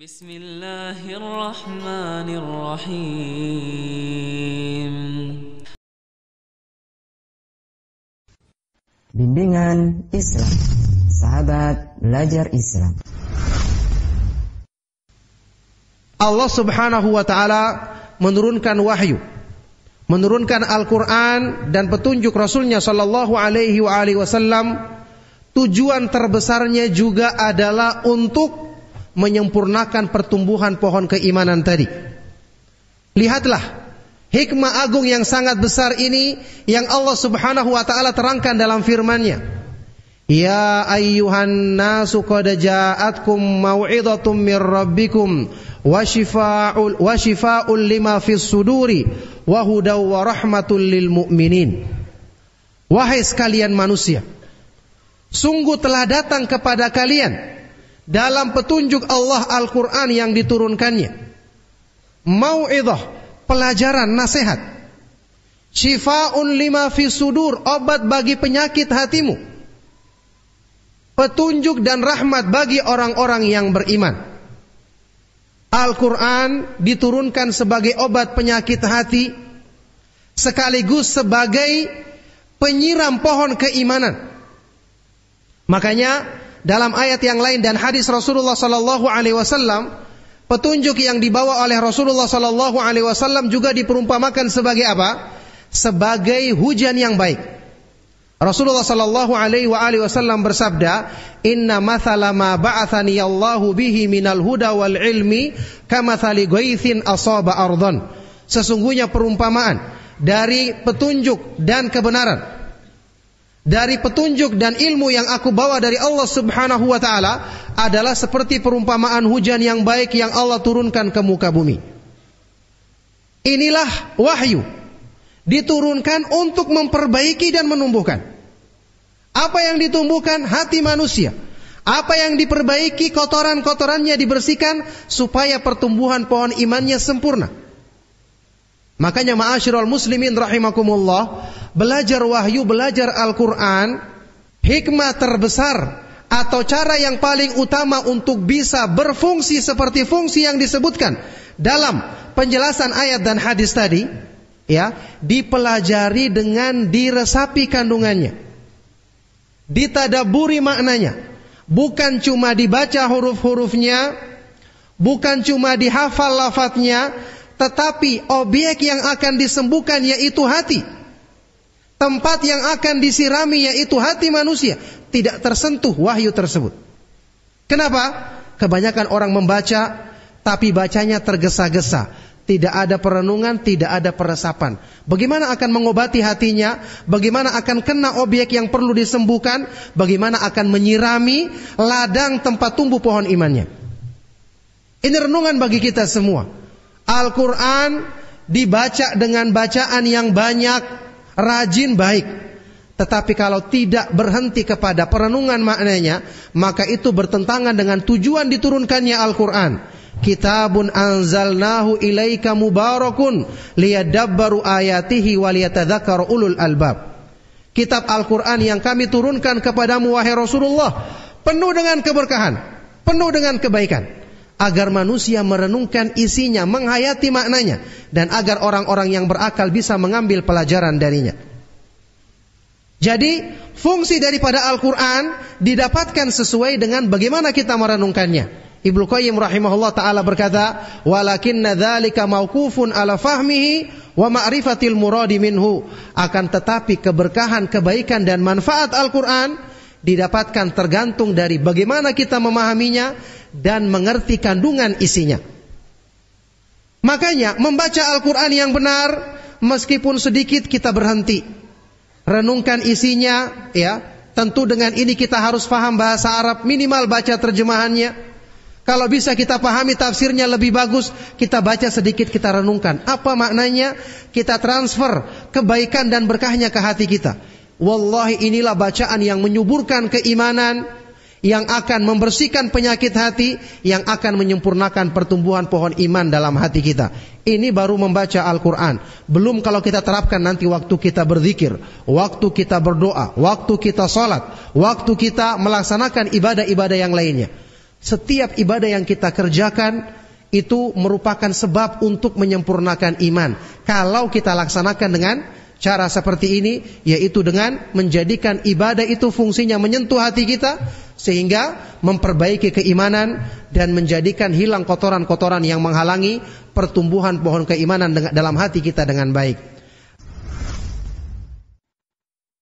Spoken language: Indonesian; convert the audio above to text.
بسم الله الرحمن الرحيم Bimbingan Islam Sahabat Belajar Islam Allah subhanahu wa ta'ala menurunkan wahyu Menurunkan Al-Quran dan petunjuk Rasulnya sallallahu alaihi wa alihi wasallam Tujuan terbesarnya juga adalah untuk menyempurnakan pertumbuhan pohon keimanan tadi. Lihatlah hikmah agung yang sangat besar ini yang Allah Subhanahu wa taala terangkan dalam firman-Nya. Ya ayyuhan nasu qad ja'atkum mau'izatun min rabbikum wa shifaa'ul wa shifaa'ul lima fis suduri wa hudaw wa rahmatul lil mu'minin. Wahai sekalian manusia, sungguh telah datang kepada kalian dalam petunjuk Allah Al-Quran yang diturunkannya. Mau'idah, pelajaran, nasihat. Shifa'un lima fi sudur, obat bagi penyakit hatimu. Petunjuk dan rahmat bagi orang-orang yang beriman. Al-Quran diturunkan sebagai obat penyakit hati, sekaligus sebagai penyiram pohon keimanan. Makanya dalam ayat yang lain dan hadis Rasulullah Sallallahu Alaihi Wasallam, petunjuk yang dibawa oleh Rasulullah Sallallahu Alaihi Wasallam juga diperumpamakan sebagai apa? Sebagai hujan yang baik. Rasulullah Sallallahu Alaihi Wasallam bersabda, Inna mathala ma ba'athani Allahu bihi minal huda wal ilmi kamathali ghaithin asaba ardon. Sesungguhnya perumpamaan dari petunjuk dan kebenaran dari petunjuk dan ilmu yang aku bawa dari Allah Subhanahu wa taala adalah seperti perumpamaan hujan yang baik yang Allah turunkan ke muka bumi. Inilah wahyu diturunkan untuk memperbaiki dan menumbuhkan. Apa yang ditumbuhkan hati manusia, apa yang diperbaiki kotoran-kotorannya dibersihkan supaya pertumbuhan pohon imannya sempurna. Makanya ma'asyiral muslimin rahimakumullah, belajar wahyu, belajar Al-Quran, hikmah terbesar atau cara yang paling utama untuk bisa berfungsi seperti fungsi yang disebutkan dalam penjelasan ayat dan hadis tadi, ya, dipelajari dengan diresapi kandungannya, ditadaburi maknanya, bukan cuma dibaca huruf-hurufnya, bukan cuma dihafal lafadznya, tetapi objek yang akan disembuhkan yaitu hati tempat yang akan disirami yaitu hati manusia tidak tersentuh wahyu tersebut. Kenapa? Kebanyakan orang membaca tapi bacanya tergesa-gesa, tidak ada perenungan, tidak ada peresapan. Bagaimana akan mengobati hatinya? Bagaimana akan kena objek yang perlu disembuhkan? Bagaimana akan menyirami ladang tempat tumbuh pohon imannya? Ini renungan bagi kita semua. Al-Qur'an dibaca dengan bacaan yang banyak, rajin baik. Tetapi kalau tidak berhenti kepada perenungan maknanya, maka itu bertentangan dengan tujuan diturunkannya Al-Quran. Kitabun anzalnahu ilaika mubarakun liyadabbaru ayatihi waliyatadzakar ulul albab. Kitab Al-Quran yang kami turunkan kepadamu wahai Rasulullah penuh dengan keberkahan, penuh dengan kebaikan agar manusia merenungkan isinya, menghayati maknanya dan agar orang-orang yang berakal bisa mengambil pelajaran darinya. Jadi, fungsi daripada Al-Qur'an didapatkan sesuai dengan bagaimana kita merenungkannya. Ibnu Qayyim rahimahullah taala berkata, "Walakinna dzalika mauqufun ala fahmihi wa ma'rifatil muradi minhu." Akan tetapi keberkahan, kebaikan dan manfaat Al-Qur'an didapatkan tergantung dari bagaimana kita memahaminya dan mengerti kandungan isinya. Makanya membaca Al-Quran yang benar meskipun sedikit kita berhenti. Renungkan isinya ya. Tentu dengan ini kita harus paham bahasa Arab minimal baca terjemahannya. Kalau bisa kita pahami tafsirnya lebih bagus, kita baca sedikit, kita renungkan. Apa maknanya? Kita transfer kebaikan dan berkahnya ke hati kita. Wallahi inilah bacaan yang menyuburkan keimanan, yang akan membersihkan penyakit hati, yang akan menyempurnakan pertumbuhan pohon iman dalam hati kita. Ini baru membaca Al-Quran. Belum kalau kita terapkan nanti waktu kita berzikir, waktu kita berdoa, waktu kita sholat, waktu kita melaksanakan ibadah-ibadah yang lainnya. Setiap ibadah yang kita kerjakan, itu merupakan sebab untuk menyempurnakan iman. Kalau kita laksanakan dengan cara seperti ini, yaitu dengan menjadikan ibadah itu fungsinya menyentuh hati kita, sehingga memperbaiki keimanan dan menjadikan hilang kotoran-kotoran yang menghalangi pertumbuhan pohon keimanan dalam hati kita dengan baik.